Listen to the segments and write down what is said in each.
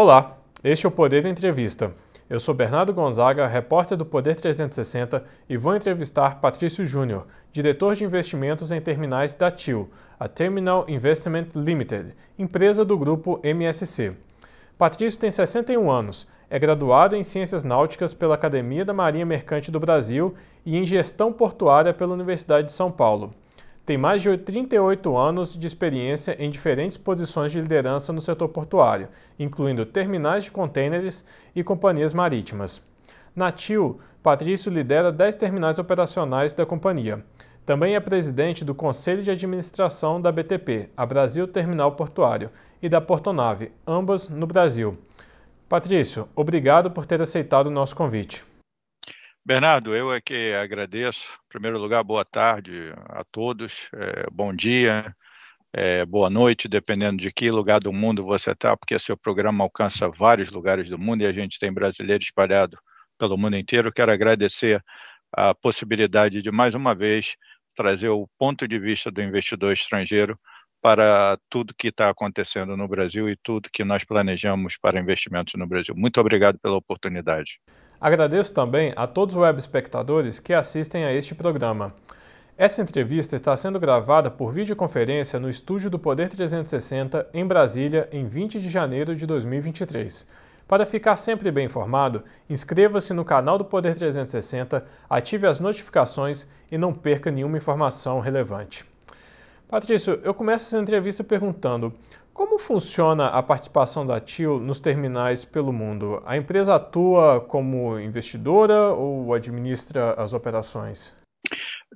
Olá, este é o Poder Entrevista. Eu sou Bernardo Gonzaga, repórter do Poder 360 e vou entrevistar Patrício Júnior, diretor de investimentos em terminais da TIL, a Terminal Investment Limited, empresa do grupo MSC. Patrício tem 61 anos, é graduado em Ciências Náuticas pela Academia da Marinha Mercante do Brasil e em Gestão Portuária pela Universidade de São Paulo tem mais de 38 anos de experiência em diferentes posições de liderança no setor portuário, incluindo terminais de contêineres e companhias marítimas. Na TIL, Patrício lidera 10 terminais operacionais da companhia. Também é presidente do Conselho de Administração da BTP, a Brasil Terminal Portuário, e da Portonave, ambas no Brasil. Patrício, obrigado por ter aceitado o nosso convite. Bernardo, eu é que agradeço. Em primeiro lugar, boa tarde a todos, é, bom dia, é, boa noite, dependendo de que lugar do mundo você está, porque seu programa alcança vários lugares do mundo e a gente tem brasileiro espalhado pelo mundo inteiro. Quero agradecer a possibilidade de, mais uma vez, trazer o ponto de vista do investidor estrangeiro para tudo que está acontecendo no Brasil e tudo que nós planejamos para investimentos no Brasil. Muito obrigado pela oportunidade. Agradeço também a todos os web espectadores que assistem a este programa. Essa entrevista está sendo gravada por videoconferência no estúdio do Poder 360 em Brasília em 20 de janeiro de 2023. Para ficar sempre bem informado, inscreva-se no canal do Poder 360, ative as notificações e não perca nenhuma informação relevante. Patrício, eu começo essa entrevista perguntando: como funciona a participação da TIL nos terminais pelo mundo? A empresa atua como investidora ou administra as operações?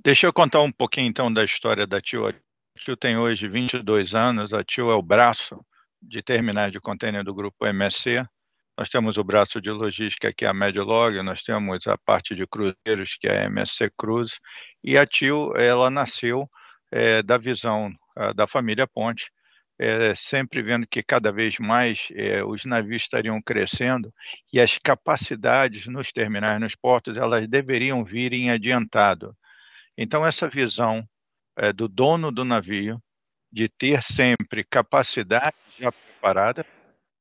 Deixa eu contar um pouquinho então da história da TIL. A TIL tem hoje 22 anos, a TIL é o braço de terminais de contêiner do grupo MSC. Nós temos o braço de logística, que é a Medilog, nós temos a parte de cruzeiros, que é a MSC Cruz, e a TIL, ela nasceu é, da visão é, da família Ponte, é, sempre vendo que cada vez mais é, os navios estariam crescendo e as capacidades nos terminais, nos portos, elas deveriam vir em adiantado. Então, essa visão é, do dono do navio de ter sempre capacidade já preparada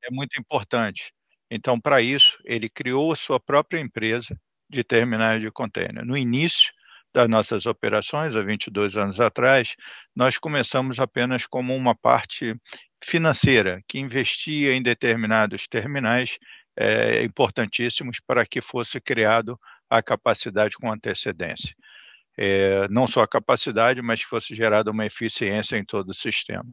é muito importante. Então, para isso, ele criou a sua própria empresa de terminais de contêiner. No início, das nossas operações, há 22 anos atrás, nós começamos apenas como uma parte financeira, que investia em determinados terminais é, importantíssimos para que fosse criado a capacidade com antecedência. É, não só a capacidade, mas que fosse gerada uma eficiência em todo o sistema.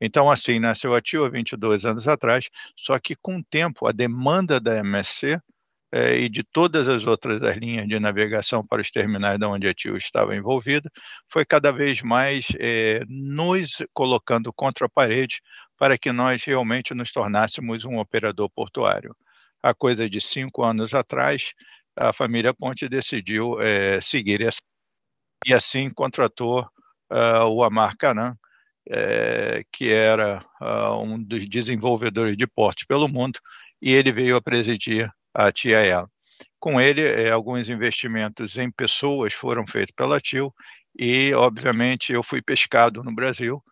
Então, assim, nasceu a TIO 22 anos atrás, só que com o tempo a demanda da MSC eh, e de todas as outras as linhas de navegação para os terminais da onde a TIO estava envolvida, foi cada vez mais eh, nos colocando contra a parede para que nós realmente nos tornássemos um operador portuário. Há coisa de cinco anos atrás, a família Ponte decidiu eh, seguir essa e assim contratou uh, o Amar Canan, é, que era uh, um dos desenvolvedores de portos pelo mundo, e ele veio a presidir a TIL. Com ele, é, alguns investimentos em pessoas foram feitos pela Tio e, obviamente, eu fui pescado no Brasil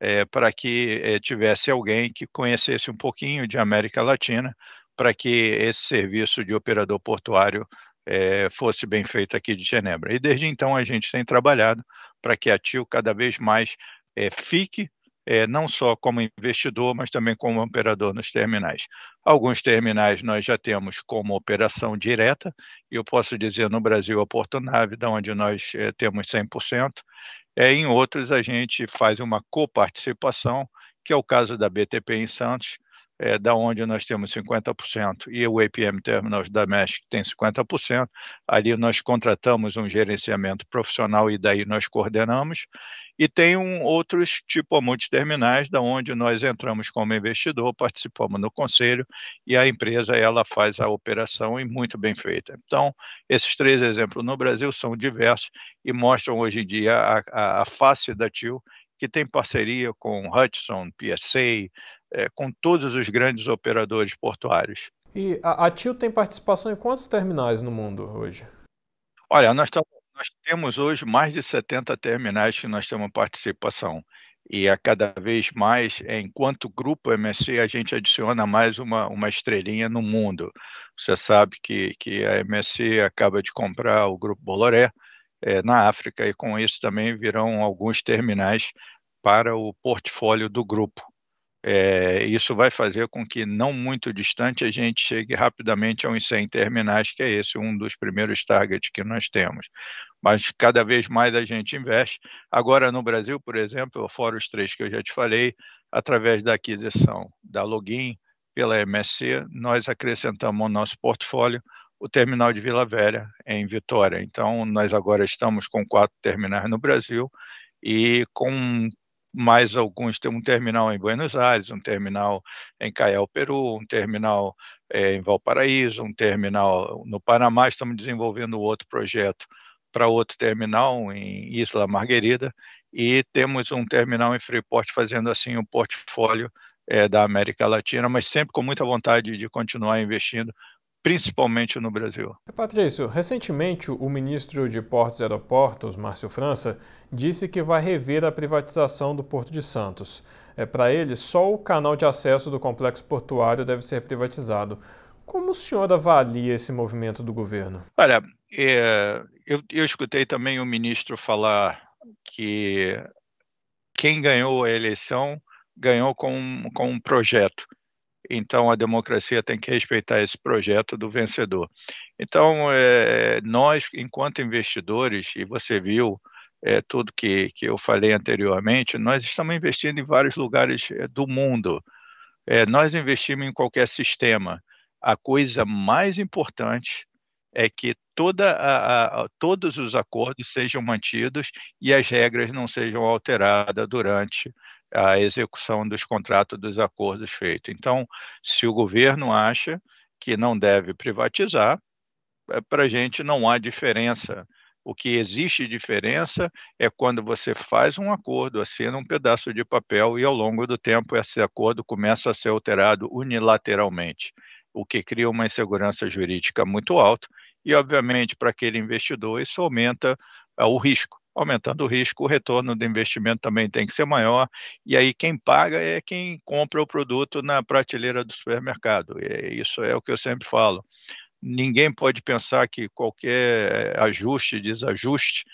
é, para que é, tivesse alguém que conhecesse um pouquinho de América Latina para que esse serviço de operador portuário é, fosse bem feito aqui de Genebra. E desde então a gente tem trabalhado para que a Tio cada vez mais é, fique é, não só como investidor, mas também como operador nos terminais. Alguns terminais nós já temos como operação direta, e eu posso dizer no Brasil a Portonave, da onde nós é, temos 100%, é, em outros a gente faz uma coparticipação, que é o caso da BTP em Santos, é, da onde nós temos 50%, e o APM Terminals da MESC tem 50%, ali nós contratamos um gerenciamento profissional e daí nós coordenamos, e tem um, outros, tipo a Terminais, da onde nós entramos como investidor, participamos no conselho, e a empresa ela faz a operação e muito bem feita. Então, esses três exemplos no Brasil são diversos e mostram hoje em dia a, a, a face da TIL, que tem parceria com Hudson, PSA, é, com todos os grandes operadores portuários. E a, a TIL tem participação em quantos terminais no mundo hoje? Olha, nós, nós temos hoje mais de 70 terminais que nós temos participação e a cada vez mais, é, enquanto grupo MSC, a gente adiciona mais uma, uma estrelinha no mundo. Você sabe que, que a MSC acaba de comprar o grupo Boloré é, na África, e com isso também virão alguns terminais para o portfólio do grupo. É, isso vai fazer com que, não muito distante, a gente chegue rapidamente aos 100 terminais, que é esse um dos primeiros targets que nós temos. Mas cada vez mais a gente investe. Agora, no Brasil, por exemplo, fora os três que eu já te falei, através da aquisição da Login pela MSC, nós acrescentamos ao nosso portfólio o terminal de Vila Velha, em Vitória. Então, nós agora estamos com quatro terminais no Brasil e com mais alguns têm um terminal em Buenos Aires, um terminal em Caial, Peru, um terminal é, em Valparaíso, um terminal no Panamá. Estamos desenvolvendo outro projeto para outro terminal em Isla Margarida e temos um terminal em Freeport fazendo assim um portfólio é, da América Latina, mas sempre com muita vontade de continuar investindo principalmente no Brasil. É, Patrício, recentemente o ministro de Portos e Aeroportos, Márcio França, disse que vai rever a privatização do Porto de Santos. É, Para ele, só o canal de acesso do complexo portuário deve ser privatizado. Como o senhor avalia esse movimento do governo? Olha, é, eu, eu escutei também o ministro falar que quem ganhou a eleição ganhou com, com um projeto então a democracia tem que respeitar esse projeto do vencedor. Então, é, nós, enquanto investidores, e você viu é, tudo que, que eu falei anteriormente, nós estamos investindo em vários lugares é, do mundo. É, nós investimos em qualquer sistema. A coisa mais importante é que toda a, a, todos os acordos sejam mantidos e as regras não sejam alteradas durante a execução dos contratos dos acordos feitos. Então, se o governo acha que não deve privatizar, é, para a gente não há diferença. O que existe diferença é quando você faz um acordo, assina um pedaço de papel e ao longo do tempo esse acordo começa a ser alterado unilateralmente, o que cria uma insegurança jurídica muito alta e, obviamente, para aquele investidor isso aumenta ah, o risco aumentando o risco, o retorno do investimento também tem que ser maior, e aí quem paga é quem compra o produto na prateleira do supermercado. E isso é o que eu sempre falo. Ninguém pode pensar que qualquer ajuste, desajuste,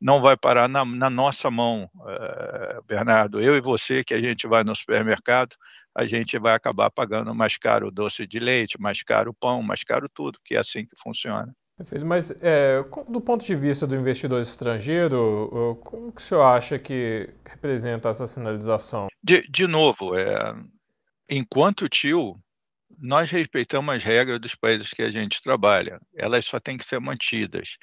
não vai parar na, na nossa mão, eh, Bernardo. Eu e você, que a gente vai no supermercado, a gente vai acabar pagando mais caro o doce de leite, mais caro o pão, mais caro tudo, que é assim que funciona. Perfeito, mas é, do ponto de vista do investidor estrangeiro, como que o senhor acha que representa essa sinalização? De, de novo, é, enquanto tio, nós respeitamos as regras dos países que a gente trabalha, elas só têm que ser mantidas.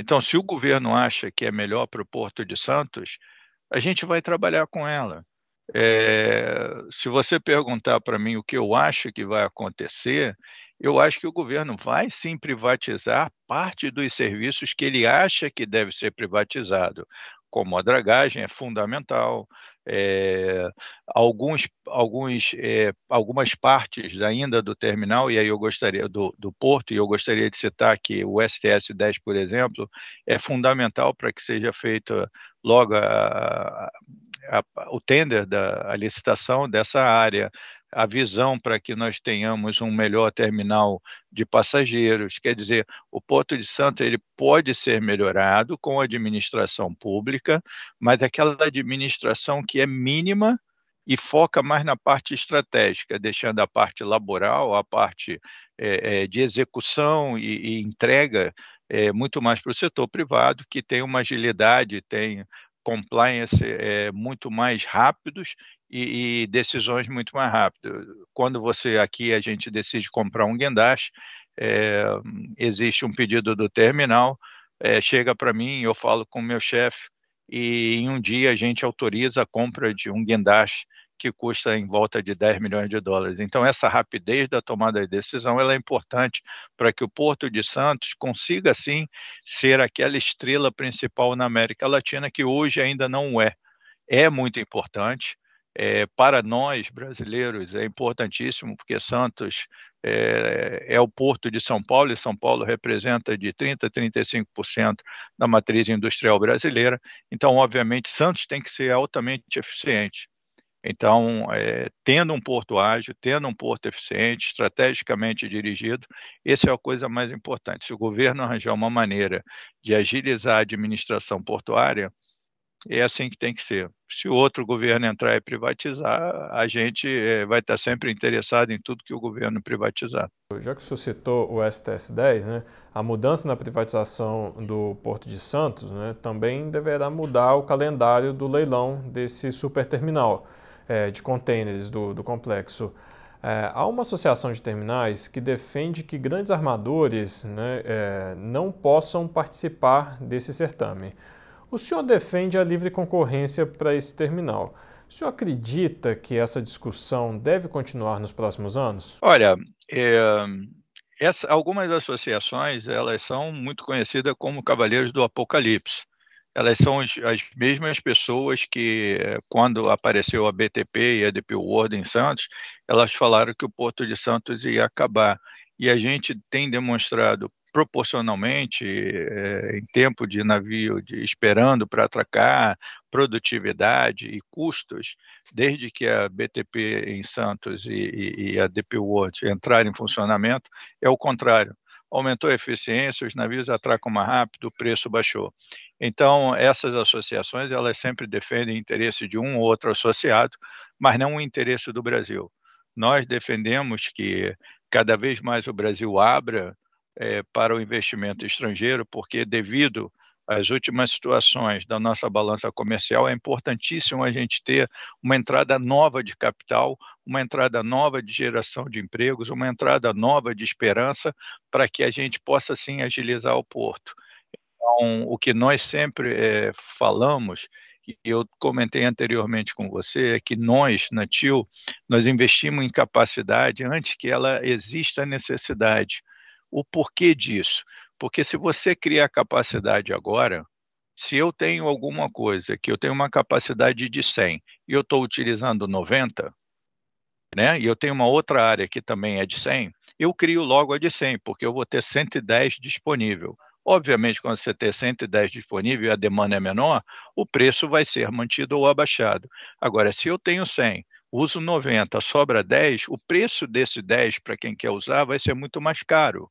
Então, se o governo acha que é melhor para o Porto de Santos, a gente vai trabalhar com ela. É, se você perguntar para mim o que eu acho que vai acontecer, eu acho que o governo vai sim privatizar parte dos serviços que ele acha que deve ser privatizado, como a dragagem é fundamental, é, alguns, alguns, é, algumas partes ainda do terminal, e aí eu gostaria do, do porto, e eu gostaria de citar que o STS-10, por exemplo, é fundamental para que seja feita logo a, a, a, o tender da licitação dessa área a visão para que nós tenhamos um melhor terminal de passageiros. Quer dizer, o Porto de Santos ele pode ser melhorado com a administração pública, mas aquela administração que é mínima e foca mais na parte estratégica, deixando a parte laboral, a parte é, é, de execução e, e entrega é, muito mais para o setor privado, que tem uma agilidade, tem compliance é, muito mais rápidos e, e, decisões muito mais rápidas. Quando você aqui a gente decide comprar um guindaste, é, existe um pedido do terminal, é, chega para mim, eu falo com o meu chefe e em um dia a gente autoriza a compra de um guindaste que custa em volta de 10 milhões de dólares. Então, essa rapidez da tomada de decisão é importante para que o Porto de Santos consiga, sim, ser aquela estrela principal na América Latina que hoje ainda não é. É muito importante, é, para nós brasileiros é importantíssimo, porque Santos é, é, o porto de São Paulo e São Paulo representa de 30% a 35% da matriz industrial brasileira. Então, obviamente, Santos tem que ser altamente eficiente. Então, é, tendo um porto ágil, tendo um porto eficiente, estrategicamente dirigido, essa é a coisa mais importante. Se o governo arranjar uma maneira de agilizar a administração portuária, é assim que tem que ser. Se o outro governo entrar e privatizar, a gente é, vai estar sempre interessado em tudo que o governo privatizar. Já que o senhor citou o STS-10, né, a mudança na privatização do Porto de Santos né, também deverá mudar o calendário do leilão desse superterminal é, de contêineres do, do complexo. É, há uma associação de terminais que defende que grandes armadores né, é, não possam participar desse certame. O senhor defende a livre concorrência para esse terminal. O senhor acredita que essa discussão deve continuar nos próximos anos? Olha, é, essa, algumas associações elas são muito conhecidas como Cavaleiros do Apocalipse. Elas são as, as mesmas pessoas que, é, quando apareceu a BTP e a DP World em Santos, elas falaram que o Porto de Santos ia acabar. E a gente tem demonstrado proporcionalmente é, em tempo de navio, de, esperando para atracar, produtividade e custos, desde que a BTP em Santos e, e, e a DP World entrarem em funcionamento, é o contrário. Aumentou a eficiência, os navios atracam mais rápido, o preço baixou. Então, essas associações, elas sempre defendem interesse de um ou outro associado, mas não o interesse do Brasil. Nós defendemos que cada vez mais o Brasil abra é, para o investimento estrangeiro, porque devido às últimas situações da nossa balança comercial, é importantíssimo a gente ter uma entrada nova de capital, uma entrada nova de geração de empregos, uma entrada nova de esperança para que a gente possa sim agilizar o porto. Então, o que nós sempre é, falamos e eu comentei anteriormente com você, é que nós, na TIL, nós investimos em capacidade antes que ela exista a necessidade o porquê disso. Porque se você cria a capacidade agora, se eu tenho alguma coisa que eu tenho uma capacidade de 100 e eu estou utilizando 90, né? E eu tenho uma outra área que também é de 100, eu crio logo a de 100, porque eu vou ter 110 disponível. Obviamente, quando você tem 110 disponível e a demanda é menor, o preço vai ser mantido ou abaixado. Agora, se eu tenho 100, uso 90, sobra 10, o preço desse 10 para quem quer usar vai ser muito mais caro.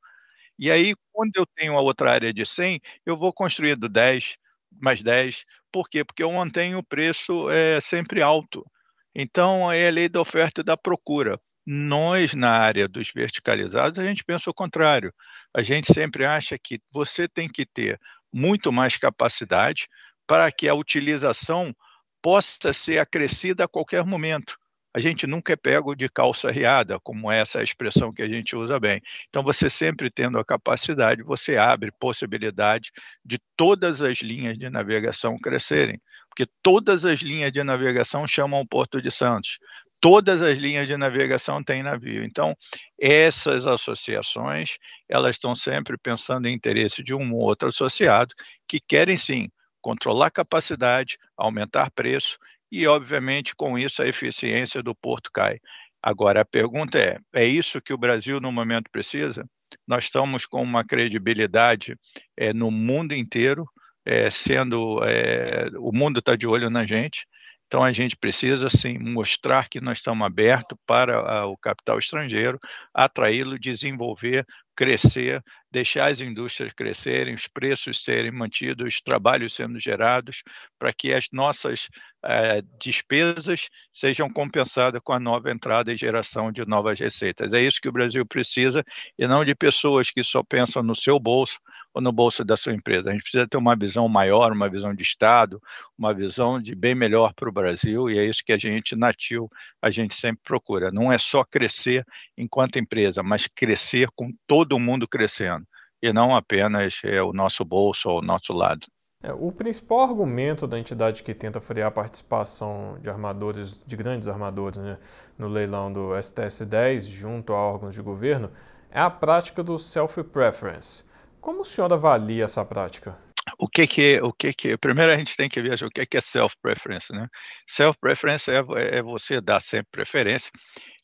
E aí, quando eu tenho a outra área de 100, eu vou construindo 10, mais 10. Por quê? Porque eu mantenho o preço é, sempre alto. Então, é a lei da oferta e da procura. Nós, na área dos verticalizados, a gente pensa o contrário. A gente sempre acha que você tem que ter muito mais capacidade para que a utilização possa ser acrescida a qualquer momento a gente nunca é pego de calça riada, como é essa é a expressão que a gente usa bem. Então, você sempre tendo a capacidade, você abre possibilidade de todas as linhas de navegação crescerem, porque todas as linhas de navegação chamam o Porto de Santos. Todas as linhas de navegação têm navio. Então, essas associações, elas estão sempre pensando em interesse de um ou outro associado, que querem sim controlar capacidade, aumentar preço e, obviamente, com isso a eficiência do porto cai. Agora, a pergunta é: é isso que o Brasil no momento precisa? Nós estamos com uma credibilidade é, no mundo inteiro, é, sendo é, o mundo está de olho na gente. Então a gente precisa sim mostrar que nós estamos abertos para ah, o capital estrangeiro, atraí-lo, desenvolver, crescer deixar as indústrias crescerem, os preços serem mantidos, os trabalhos sendo gerados, para que as nossas eh, despesas sejam compensadas com a nova entrada e geração de novas receitas. É isso que o Brasil precisa, e não de pessoas que só pensam no seu bolso, ou no bolso da sua empresa. A gente precisa ter uma visão maior, uma visão de Estado, uma visão de bem melhor para o Brasil, e é isso que a gente, nativo, a gente sempre procura. Não é só crescer enquanto empresa, mas crescer com todo mundo crescendo, e não apenas é, o nosso bolso ou o nosso lado. É, o principal argumento da entidade que tenta frear a participação de armadores, de grandes armadores, né, no leilão do STS-10 junto a órgãos de governo é a prática do self-preference. Como o senhor avalia essa prática? O que que, o que que, primeiro a gente tem que ver o que que é self-preference, né? Self-preference é, é, é você dar sempre preferência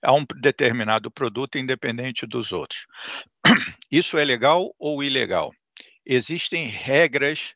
a um determinado produto independente dos outros. Isso é legal ou ilegal? Existem regras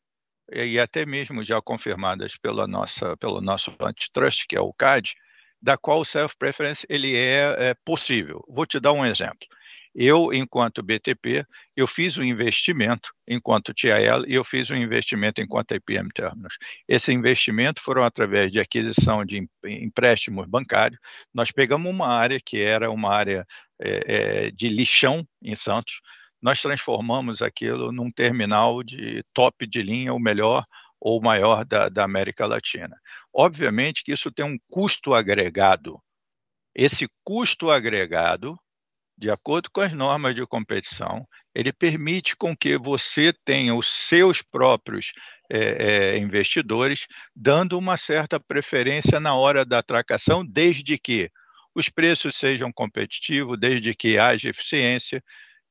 e até mesmo já confirmadas pela nossa, pelo nosso antitrust, que é o CAD, da qual o self-preference ele é, é possível. Vou te dar um exemplo. Eu, enquanto BTP, eu fiz um investimento enquanto TIL e eu fiz um investimento enquanto IPM Terminals. Esse investimento foram através de aquisição de empréstimos bancários. Nós pegamos uma área que era uma área é, é, de lixão em Santos, nós transformamos aquilo num terminal de top de linha, o melhor ou maior da, da América Latina. Obviamente que isso tem um custo agregado. Esse custo agregado de acordo com as normas de competição, ele permite com que você tenha os seus próprios é, é, investidores, dando uma certa preferência na hora da atracação, desde que os preços sejam competitivos, desde que haja eficiência.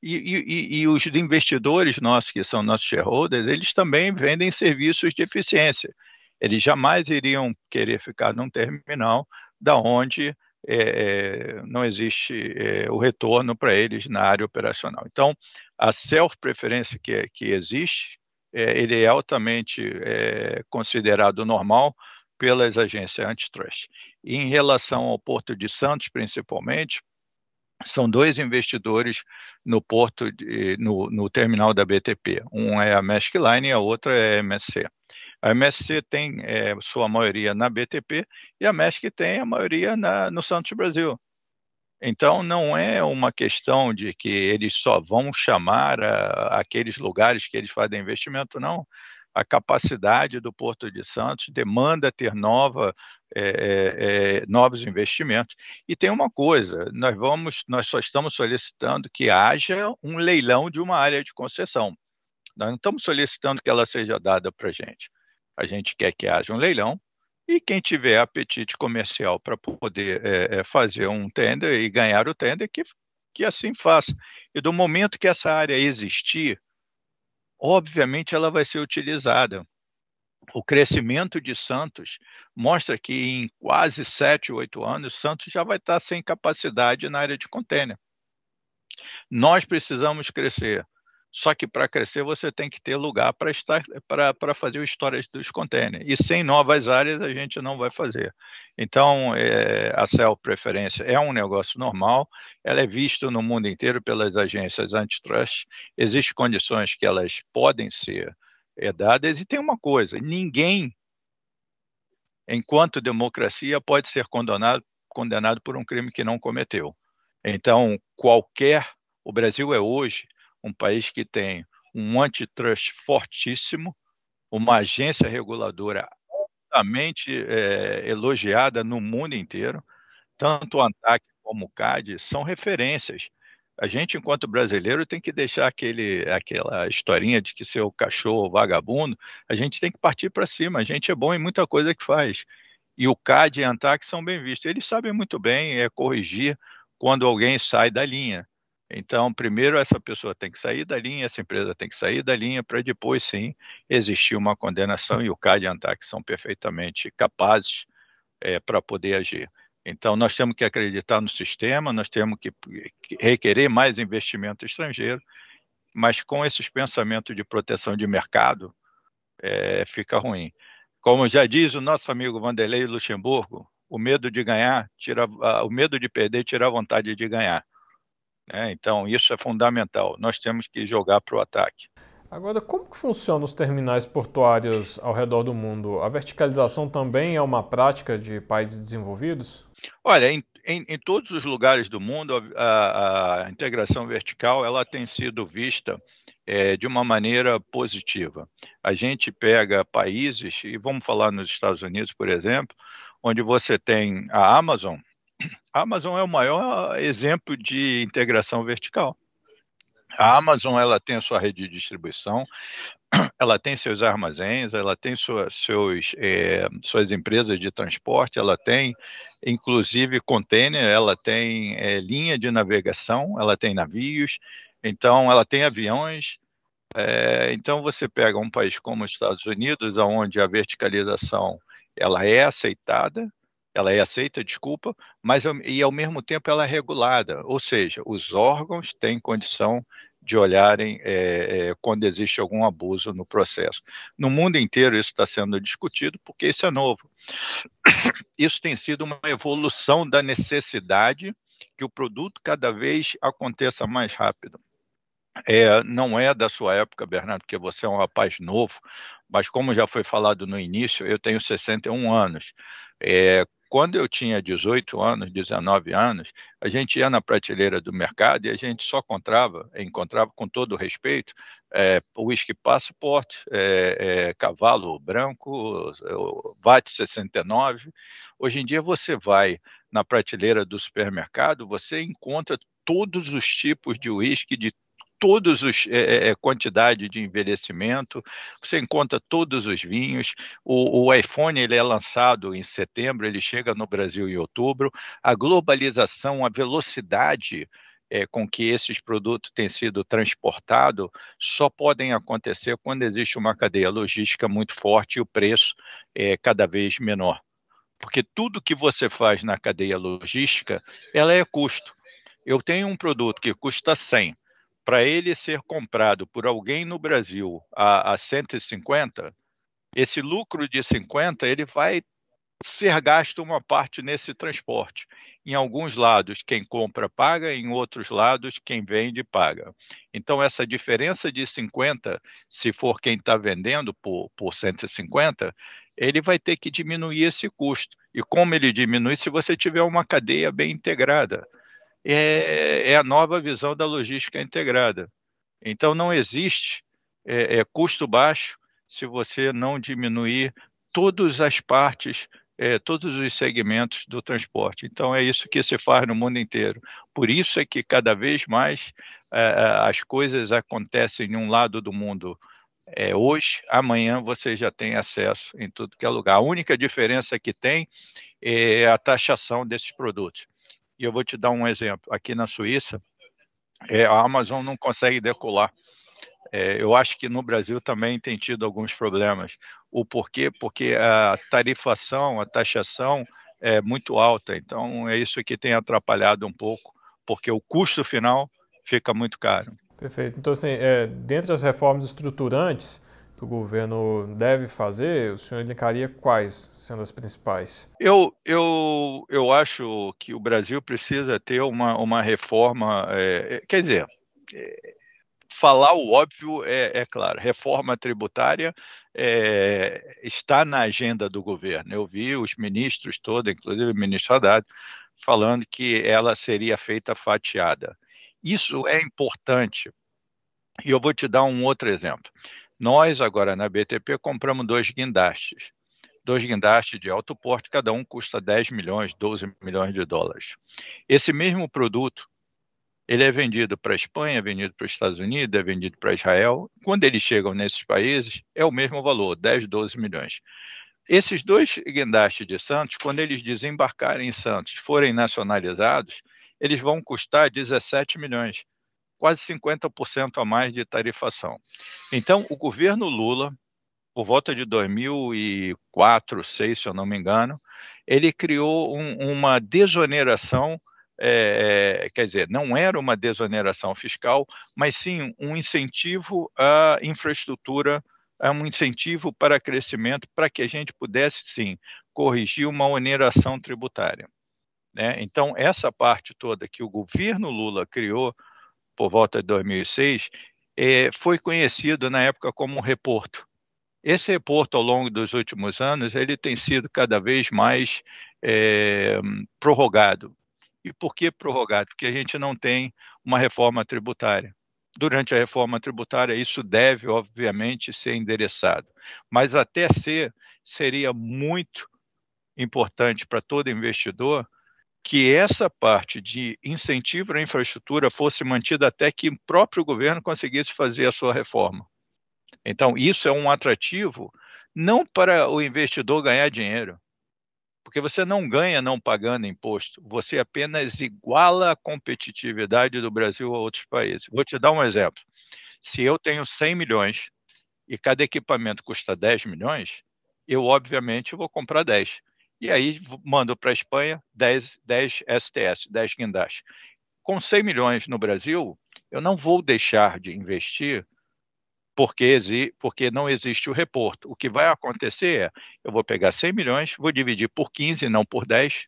E, e, e, os investidores nossos, que são nossos shareholders, eles também vendem serviços de eficiência. Eles jamais iriam querer ficar num terminal da onde é, é, não existe é, o retorno para eles na área operacional. Então, a self-preferência que, é, que existe, é, ele é altamente é, considerado normal pelas agências antitrust. E em relação ao Porto de Santos, principalmente, são dois investidores no porto, de, no, no, terminal da BTP. Um é a Line e a outra é a MSC. A MSC tem é, sua maioria na BTP e a MESC tem a maioria na, no Santos Brasil. Então, não é uma questão de que eles só vão chamar a, ah, aqueles lugares que eles fazem investimento, não. A capacidade do Porto de Santos demanda ter nova, é, é, é, novos investimentos. E tem uma coisa: nós, vamos, nós só estamos solicitando que haja um leilão de uma área de concessão. Nós não estamos solicitando que ela seja dada para a gente a gente quer que haja um leilão, e quem tiver apetite comercial para poder é, é, fazer um tender e ganhar o tender, que, que assim faça. E do momento que essa área existir, obviamente ela vai ser utilizada. O crescimento de Santos mostra que em quase 7, 8 anos, Santos já vai estar sem capacidade na área de contêiner. Nós precisamos crescer. Só que para crescer você tem que ter lugar para estar para fazer o storage dos containers. E sem novas áreas a gente não vai fazer. Então é, a cell preferência é um negócio normal. Ela é vista no mundo inteiro pelas agências antitrust. Existem condições que elas podem ser é, dadas e tem uma coisa: ninguém, enquanto democracia, pode ser condenado condenado por um crime que não cometeu. Então qualquer o Brasil é hoje um país que tem um antitrust fortíssimo, uma agência reguladora altamente é, elogiada no mundo inteiro, tanto o ANTAC como o CAD são referências. A gente, enquanto brasileiro, tem que deixar aquele, aquela historinha de que seu cachorro vagabundo, a gente tem que partir para cima, a gente é bom em muita coisa que faz. E o CAD e a ANTAC são bem vistos. Eles sabem muito bem é, corrigir quando alguém sai da linha. Então, primeiro essa pessoa tem que sair da linha, essa empresa tem que sair da linha, para depois sim existir uma condenação e o CAD e a ANTAC são perfeitamente capazes é, para poder agir. Então, nós temos que acreditar no sistema, nós temos que requerer mais investimento estrangeiro, mas com esses pensamentos de proteção de mercado, é, fica ruim. Como já diz o nosso amigo Vanderlei Luxemburgo, o medo de ganhar tira, o medo de perder tira a vontade de ganhar. Né? Então, isso é fundamental. Nós temos que jogar para o ataque. Agora, como que funcionam os terminais portuários ao redor do mundo? A verticalização também é uma prática de países desenvolvidos? Olha, em, em, em todos os lugares do mundo, a, a, integração vertical ela tem sido vista é, de uma maneira positiva. A gente pega países, e vamos falar nos Estados Unidos, por exemplo, onde você tem a Amazon, a Amazon é o maior exemplo de integração vertical. A Amazon ela tem a sua rede de distribuição, ela tem seus armazéns, ela tem sua, seus, é, suas empresas de transporte, ela tem inclusive container, ela tem é, linha de navegação, ela tem navios, então ela tem aviões. É, então você pega um país como os Estados Unidos, onde a verticalização ela é aceitada, ela é aceita, desculpa, mas e ao mesmo tempo ela é regulada, ou seja, os órgãos têm condição de olharem é, é, quando existe algum abuso no processo. No mundo inteiro isso está sendo discutido porque isso é novo. Isso tem sido uma evolução da necessidade que o produto cada vez aconteça mais rápido. É, não é da sua época, Bernardo, porque você é um rapaz novo, mas como já foi falado no início, eu tenho 61 anos. É, quando eu tinha 18 anos, 19 anos, a gente ia na prateleira do mercado e a gente só encontrava, encontrava com todo respeito, é, whisky passport, é, é, cavalo branco, VAT 69. Hoje em dia você vai na prateleira do supermercado, você encontra todos os tipos de whisky de todos os é, é, é, quantidade de envelhecimento, você encontra todos os vinhos. O, o, iPhone ele é lançado em setembro, ele chega no Brasil em outubro. A globalização, a velocidade é, com que esses produtos têm sido transportados só podem acontecer quando existe uma cadeia logística muito forte e o preço é cada vez menor. Porque tudo que você faz na cadeia logística, ela é custo. Eu tenho um produto que custa 100, para ele ser comprado por alguém no Brasil a, a 150, esse lucro de 50 ele vai ser gasto uma parte nesse transporte. Em alguns lados, quem compra paga, em outros lados, quem vende paga. Então, essa diferença de 50, se for quem está vendendo por, por 150, ele vai ter que diminuir esse custo. E como ele diminui? Se você tiver uma cadeia bem integrada é, é a nova visão da logística integrada. Então, não existe é, é, custo baixo se você não diminuir todas as partes, é, todos os segmentos do transporte. Então, é isso que se faz no mundo inteiro. Por isso é que cada vez mais é, é, as coisas acontecem em um lado do mundo. É, hoje, amanhã você já tem acesso em tudo que é lugar. A única diferença que tem é a taxação desses produtos. E eu vou te dar um exemplo. Aqui na Suíça, é, a Amazon não consegue decolar. É, eu acho que no Brasil também tem tido alguns problemas. O porquê? Porque a tarifação, a taxação é muito alta. Então, é isso que tem atrapalhado um pouco, porque o custo final fica muito caro. Perfeito. Então, assim, é, dentre as reformas estruturantes, que o governo deve fazer, o senhor indicaria quais sendo as principais? Eu, eu, eu acho que o Brasil precisa ter uma, uma reforma, é, é, quer dizer, é, falar o óbvio é, é claro, reforma tributária é, está na agenda do governo. Eu vi os ministros todos, inclusive o ministro Haddad, falando que ela seria feita fatiada. Isso é importante, e eu vou te dar um outro exemplo. Nós, agora na BTP, compramos dois guindastes. Dois guindastes de alto porte, cada um custa 10 milhões, 12 milhões de dólares. Esse mesmo produto, ele é vendido para a Espanha, é vendido para os Estados Unidos, é vendido para Israel. Quando eles chegam nesses países, é o mesmo valor, 10, 12 milhões. Esses dois guindastes de Santos, quando eles desembarcarem em Santos, forem nacionalizados, eles vão custar 17 milhões quase 50% a mais de tarifação. Então, o governo Lula, por volta de 2004, 2006, se eu não me engano, ele criou um, uma desoneração é, quer dizer, não era uma desoneração fiscal, mas sim um incentivo à infraestrutura, é um incentivo para crescimento, para que a gente pudesse, sim, corrigir uma oneração tributária. Né? Então, essa parte toda que o governo Lula criou por volta de 2006, é, foi conhecido na época como um reporto. Esse reporto, ao longo dos últimos anos, ele tem sido cada vez mais é, prorrogado. E por que prorrogado? Porque a gente não tem uma reforma tributária. Durante a reforma tributária, isso deve, obviamente, ser endereçado. Mas até ser, seria muito importante para todo investidor que essa parte de incentivo à infraestrutura fosse mantida até que o próprio governo conseguisse fazer a sua reforma. Então, isso é um atrativo não para o investidor ganhar dinheiro, porque você não ganha não pagando imposto, você apenas iguala a competitividade do Brasil a outros países. Vou te dar um exemplo. Se eu tenho 100 milhões e cada equipamento custa 10 milhões, eu obviamente vou comprar 10 e aí mando para a Espanha 10, 10 STS, 10 guindastes. Com 100 milhões no Brasil, eu não vou deixar de investir porque, porque não existe o reporto. O que vai acontecer é, eu vou pegar 100 milhões, vou dividir por 15, não por 10,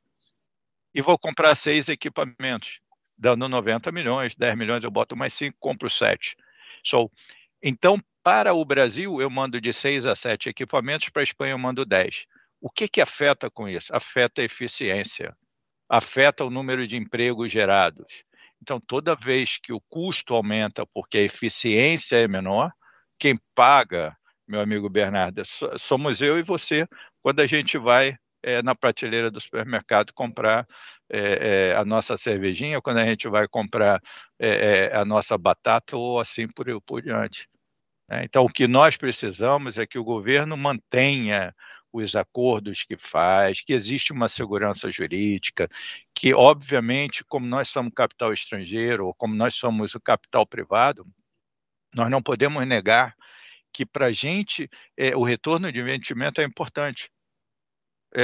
e vou comprar seis equipamentos, dando 90 milhões, 10 milhões eu boto mais 5, compro 7. So, então, para o Brasil, eu mando de 6 a 7 equipamentos, para a Espanha eu mando 10. O que, que afeta com isso? Afeta a eficiência, afeta o número de empregos gerados. Então, toda vez que o custo aumenta porque a eficiência é menor, quem paga, meu amigo Bernardo, somos eu e você quando a gente vai é, na prateleira do supermercado comprar é, é, a nossa cervejinha, quando a gente vai comprar é, é, a nossa batata ou assim por, por diante. Né? Então, o que nós precisamos é que o governo mantenha os acordos que faz, que existe uma segurança jurídica, que, obviamente, como nós somos capital estrangeiro, ou como nós somos o capital privado, nós não podemos negar que, para a gente, é, o retorno de investimento é importante. É,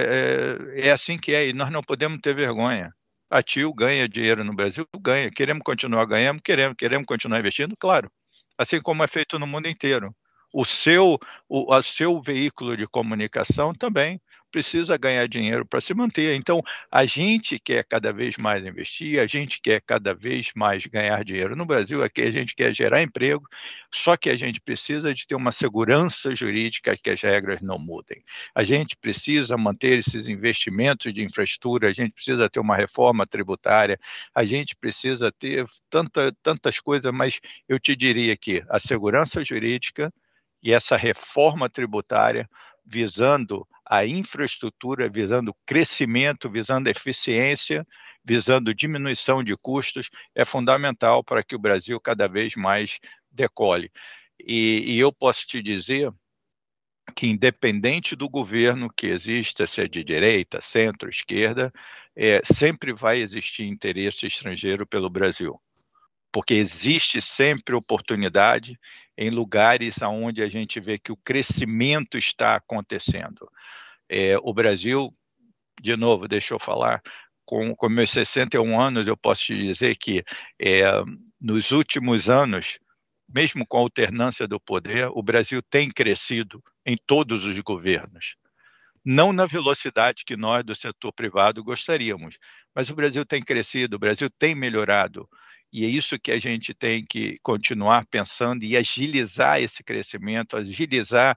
é, é assim que é, e nós não podemos ter vergonha a TIO ganha dinheiro no Brasil, ganha. Queremos continuar ganhando, queremos, queremos continuar investindo, claro. Assim como é feito no mundo inteiro o seu, o a seu veículo de comunicação também precisa ganhar dinheiro para se manter. Então, a gente quer cada vez mais investir, a gente quer cada vez mais ganhar dinheiro no Brasil, aqui a gente quer gerar emprego, só que a gente precisa de ter uma segurança jurídica que as regras não mudem. A gente precisa manter esses investimentos de infraestrutura, a gente precisa ter uma reforma tributária, a gente precisa ter tanta, tantas coisas, mas eu te diria que a segurança jurídica e essa reforma tributária visando a infraestrutura, visando crescimento, visando eficiência, visando diminuição de custos, é fundamental para que o Brasil cada vez mais decole. E, e eu posso te dizer que, independente do governo que exista, se é de direita, centro, esquerda, é, sempre vai existir interesse estrangeiro pelo Brasil, porque existe sempre oportunidade em lugares onde a gente vê que o crescimento está acontecendo. É, o Brasil, de novo, deixa eu falar, com, com meus 61 anos, eu posso te dizer que é, nos últimos anos, mesmo com a alternância do poder, o Brasil tem crescido em todos os governos. Não na velocidade que nós do setor privado gostaríamos, mas o Brasil tem crescido, o Brasil tem melhorado. E é isso que a gente tem que continuar pensando e agilizar esse crescimento, agilizar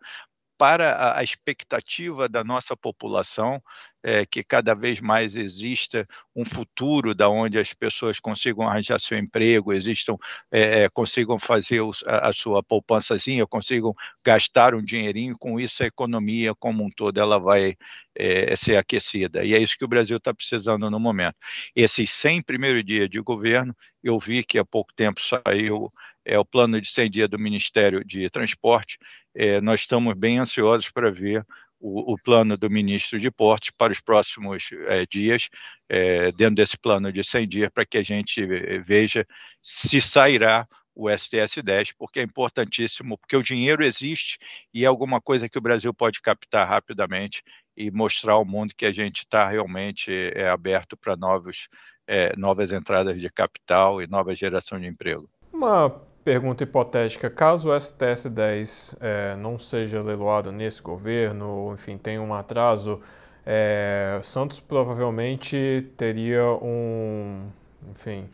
para a expectativa da nossa população, é, que cada vez mais exista um futuro da onde as pessoas consigam arranjar seu emprego, existam, é, é consigam fazer a, sua poupançazinha, consigam gastar um dinheirinho, com isso a economia como um todo ela vai é, é ser aquecida. E é isso que o Brasil está precisando no momento. Esses 100 primeiros dias de governo, eu vi que há pouco tempo saiu é, o plano de 100 dias do Ministério de Transporte, é, nós estamos bem ansiosos para ver o, o, plano do ministro de Porte para os próximos é, dias, é, dentro desse plano de 100 dias, para que a gente é, veja se sairá o STS-10, porque é importantíssimo, porque o dinheiro existe e é alguma coisa que o Brasil pode captar rapidamente e mostrar ao mundo que a gente está realmente é, aberto para novos, é, novas entradas de capital e nova geração de emprego. Uma Pergunta hipotética: caso o STS-10 é, não seja leiloado nesse governo, ou, enfim, tenha um atraso, é, Santos provavelmente teria um, enfim,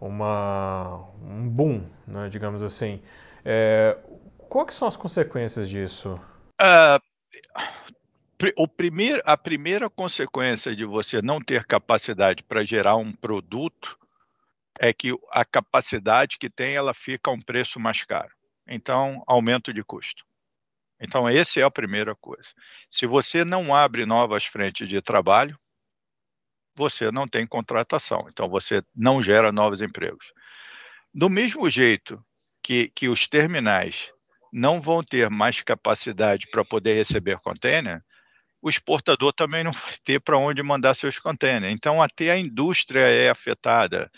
uma, um boom, né, digamos assim. É, quais são as consequências disso? Uh, o primeiro, a primeira consequência de você não ter capacidade para gerar um produto é que a capacidade que tem ela fica a um preço mais caro. Então, aumento de custo. Então, essa é a primeira coisa. Se você não abre novas frentes de trabalho, você não tem contratação. Então, você não gera novos empregos. Do mesmo jeito que, que os terminais não vão ter mais capacidade para poder receber contêiner, o exportador também não vai ter para onde mandar seus contêineres. Então, até a indústria é afetada.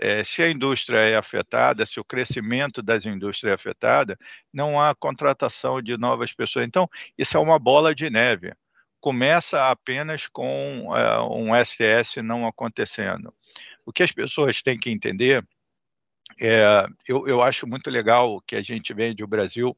É, se a indústria é afetada, se o crescimento das indústrias é afetada, não há contratação de novas pessoas. Então, isso é uma bola de neve. Começa apenas com é, um STS não acontecendo. O que as pessoas têm que entender é, eu, eu, acho muito legal que a gente vende o Brasil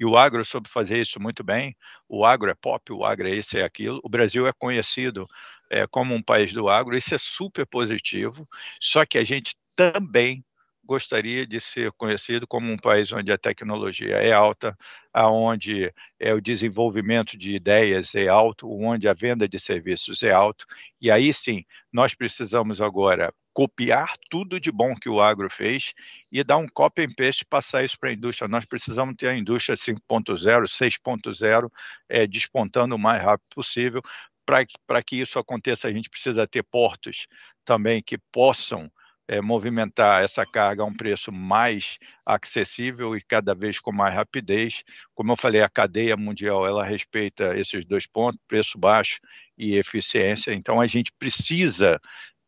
e o agro soube fazer isso muito bem. O agro é pop, o agro é isso, é aquilo. O Brasil é conhecido é, como um país do agro, isso é super positivo, só que a gente também gostaria de ser conhecido como um país onde a tecnologia é alta, aonde é o desenvolvimento de ideias é alto, onde a venda de serviços é alto. E aí sim, nós precisamos agora copiar tudo de bom que o agro fez e dar um copy and paste passar isso para a indústria. Nós precisamos ter a indústria 5.0, 6.0 é, despontando o mais rápido possível para que isso aconteça, a gente precisa ter portos também que possam é, movimentar essa carga a um preço mais acessível e cada vez com mais rapidez. Como eu falei, a cadeia mundial ela respeita esses dois pontos, preço baixo e eficiência. Então a gente precisa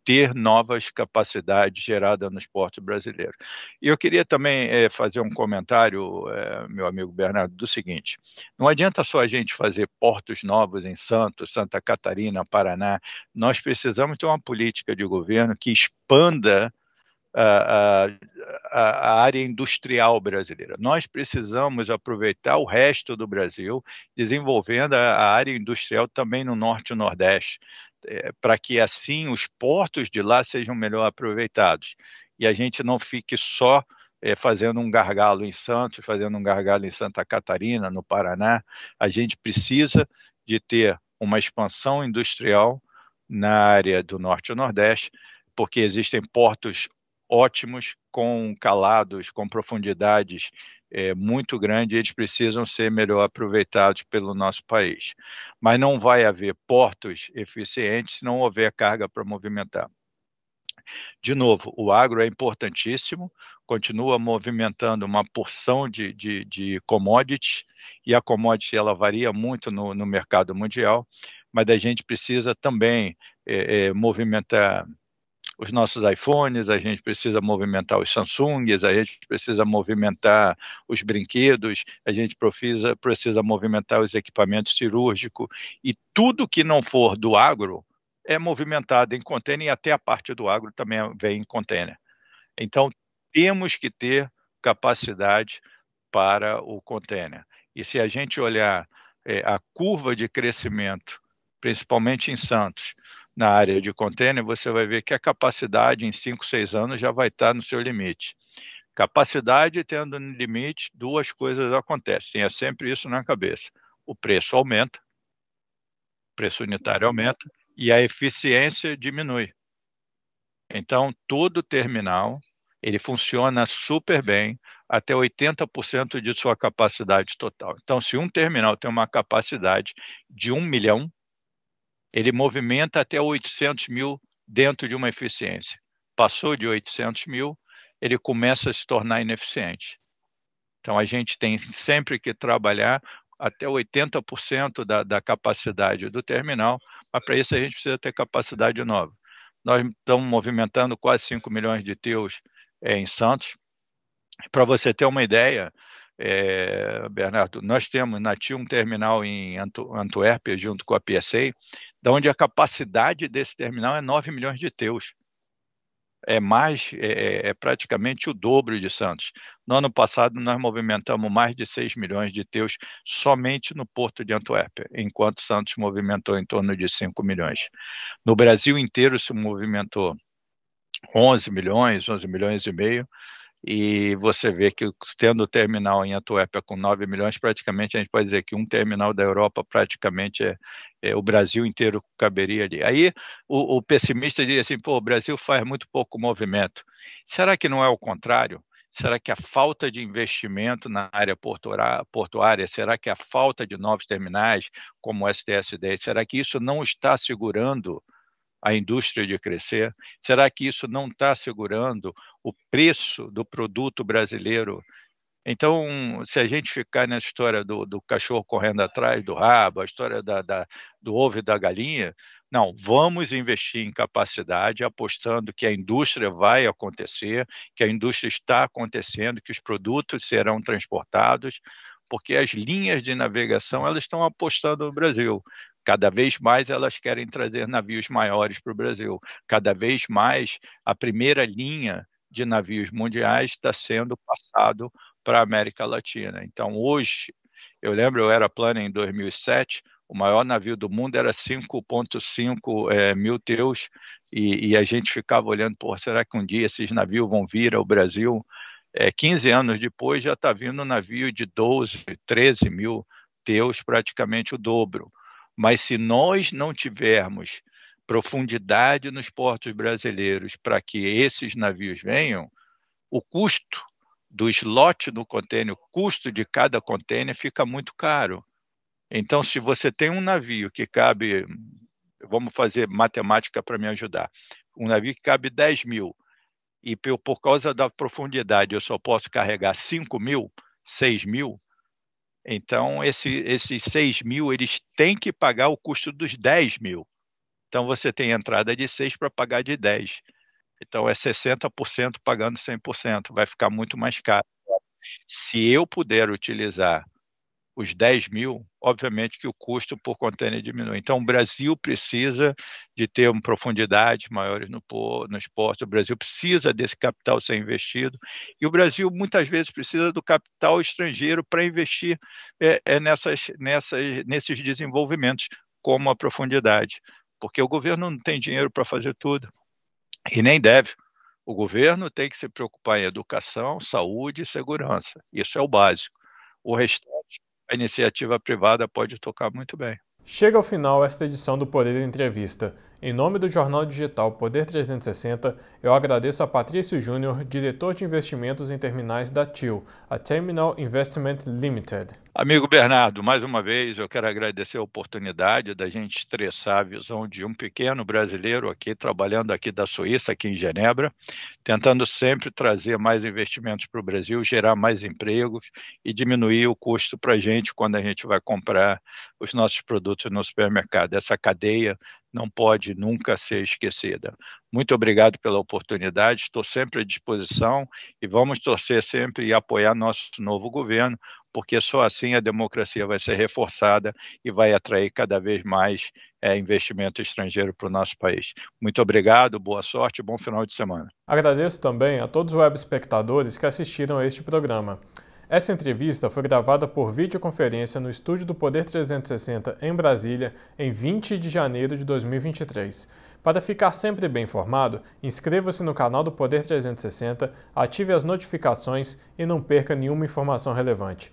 ter novas capacidades geradas no esporte brasileiro. E eu queria também é, fazer um comentário, é, meu amigo Bernardo, do seguinte: não adianta só a gente fazer portos novos em Santos, Santa Catarina, Paraná. Nós precisamos ter uma política de governo que expanda a, a, a, área industrial brasileira. Nós precisamos aproveitar o resto do Brasil, desenvolvendo a, a área industrial também no Norte e Nordeste. É, para que assim os portos de lá sejam melhor aproveitados e a gente não fique só é, fazendo um gargalo em Santos, fazendo um gargalo em Santa Catarina, no Paraná. A gente precisa de ter uma expansão industrial na área do Norte e Nordeste, porque existem portos ótimos, com calados, com profundidades é, muito grande e eles precisam ser melhor aproveitados pelo nosso país. Mas não vai haver portos eficientes se não houver carga para movimentar. De novo, o agro é importantíssimo, continua movimentando uma porção de, de, de commodities, e a commodity ela varia muito no, no mercado mundial, mas a gente precisa também é, é, movimentar os nossos iPhones, a gente precisa movimentar os Samsungs, a gente precisa movimentar os brinquedos, a gente precisa, precisa movimentar os equipamentos cirúrgicos e tudo que não for do agro é movimentado em container e até a parte do agro também vem em container. Então, temos que ter capacidade para o container. E se a gente olhar é, a curva de crescimento, principalmente em Santos, na área de container, você vai ver que a capacidade em 5, 6 anos já vai estar no seu limite. Capacidade tendo no limite, duas coisas acontecem. Tenha é sempre isso na cabeça. O preço aumenta, o preço unitário aumenta e a eficiência diminui. Então, todo terminal, ele funciona super bem até 80% de sua capacidade total. Então, se um terminal tem uma capacidade de 1 milhão ele movimenta até 800 mil dentro de uma eficiência. Passou de 800 mil, ele começa a se tornar ineficiente. Então, a gente tem sempre que trabalhar até 80% da, da capacidade do terminal, mas para isso a gente precisa ter capacidade nova. Nós estamos movimentando quase 5 milhões de teus é, em Santos. Para você ter uma ideia, é, Bernardo, nós temos na TIA um terminal em Antu Antuérpia, junto com a PSA, da onde a capacidade desse terminal é 9 milhões de teus. É mais, é, é, é praticamente o dobro de Santos. No ano passado, nós movimentamos mais de 6 milhões de teus somente no porto de Antuérpia, enquanto Santos movimentou em torno de 5 milhões. No Brasil inteiro se movimentou 11 milhões, 11 milhões e meio, e você vê que tendo o terminal em Antuérpia com 9 milhões, praticamente a gente pode dizer que um terminal da Europa praticamente é, é o Brasil inteiro caberia ali. Aí o, o pessimista diria assim, pô, o Brasil faz muito pouco movimento. Será que não é o contrário? Será que a falta de investimento na área portuária, será que a falta de novos terminais, como o STS-10, será que isso não está segurando a indústria de crescer? Será que isso não está segurando o preço do produto brasileiro? Então, se a gente ficar na história do, do, cachorro correndo atrás do rabo, a história da, da, do ovo e da galinha, não, vamos investir em capacidade, apostando que a indústria vai acontecer, que a indústria está acontecendo, que os produtos serão transportados, porque as linhas de navegação elas estão apostando no Brasil. Cada vez mais elas querem trazer navios maiores para o Brasil. Cada vez mais a primeira linha de navios mundiais está sendo passado para a América Latina. Então, hoje, eu lembro, eu era plano em 2007, o maior navio do mundo era 5,5 é, mil teus, e, e, a gente ficava olhando, pô, será que um dia esses navios vão vir ao Brasil? É, 15 anos depois já está vindo um navio de 12, 13 mil teus, praticamente o dobro. Mas se nós não tivermos profundidade nos portos brasileiros para que esses navios venham, o custo do slot do contêiner, o custo de cada contêiner fica muito caro. Então, se você tem um navio que cabe, vamos fazer matemática para me ajudar, um navio que cabe 10 mil, e por, por causa da profundidade eu só posso carregar 5 mil, 6 mil, então, esse, esses 6 mil, eles têm que pagar o custo dos 10 mil. Então, você tem entrada de 6 para pagar de 10. Então, é 60% pagando 100%. Vai ficar muito mais caro. Se eu puder utilizar os 10 mil, obviamente que o custo por contêiner diminui. Então, o Brasil precisa de ter uma profundidade maiores no, nos portos, o Brasil precisa desse capital ser investido, e o Brasil muitas vezes precisa do capital estrangeiro para investir é, é nessas, nessas, nesses desenvolvimentos, como a profundidade, porque o governo não tem dinheiro para fazer tudo, e nem deve. O governo tem que se preocupar em educação, saúde e segurança. Isso é o básico. O restante a iniciativa privada pode tocar muito bem. Chega ao final esta edição do Poder Entrevista. Em nome do jornal digital Poder 360, eu agradeço a Patrício Júnior, diretor de investimentos em terminais da TIL, a Terminal Investment Limited. Amigo Bernardo, mais uma vez eu quero agradecer a oportunidade da gente estressar a visão de um pequeno brasileiro aqui, trabalhando aqui da Suíça, aqui em Genebra, tentando sempre trazer mais investimentos para o Brasil, gerar mais empregos e diminuir o custo para a gente quando a gente vai comprar os nossos produtos no supermercado. Essa cadeia não pode nunca ser esquecida. Muito obrigado pela oportunidade, estou sempre à disposição e vamos torcer sempre e apoiar nosso novo governo porque só assim a democracia vai ser reforçada e vai atrair cada vez mais é, investimento estrangeiro para o nosso país. Muito obrigado, boa sorte, bom final de semana. Agradeço também a todos os web espectadores que assistiram a este programa. Essa entrevista foi gravada por videoconferência no estúdio do Poder 360 em Brasília em 20 de janeiro de 2023. Para ficar sempre bem informado, inscreva-se no canal do Poder 360, ative as notificações e não perca nenhuma informação relevante.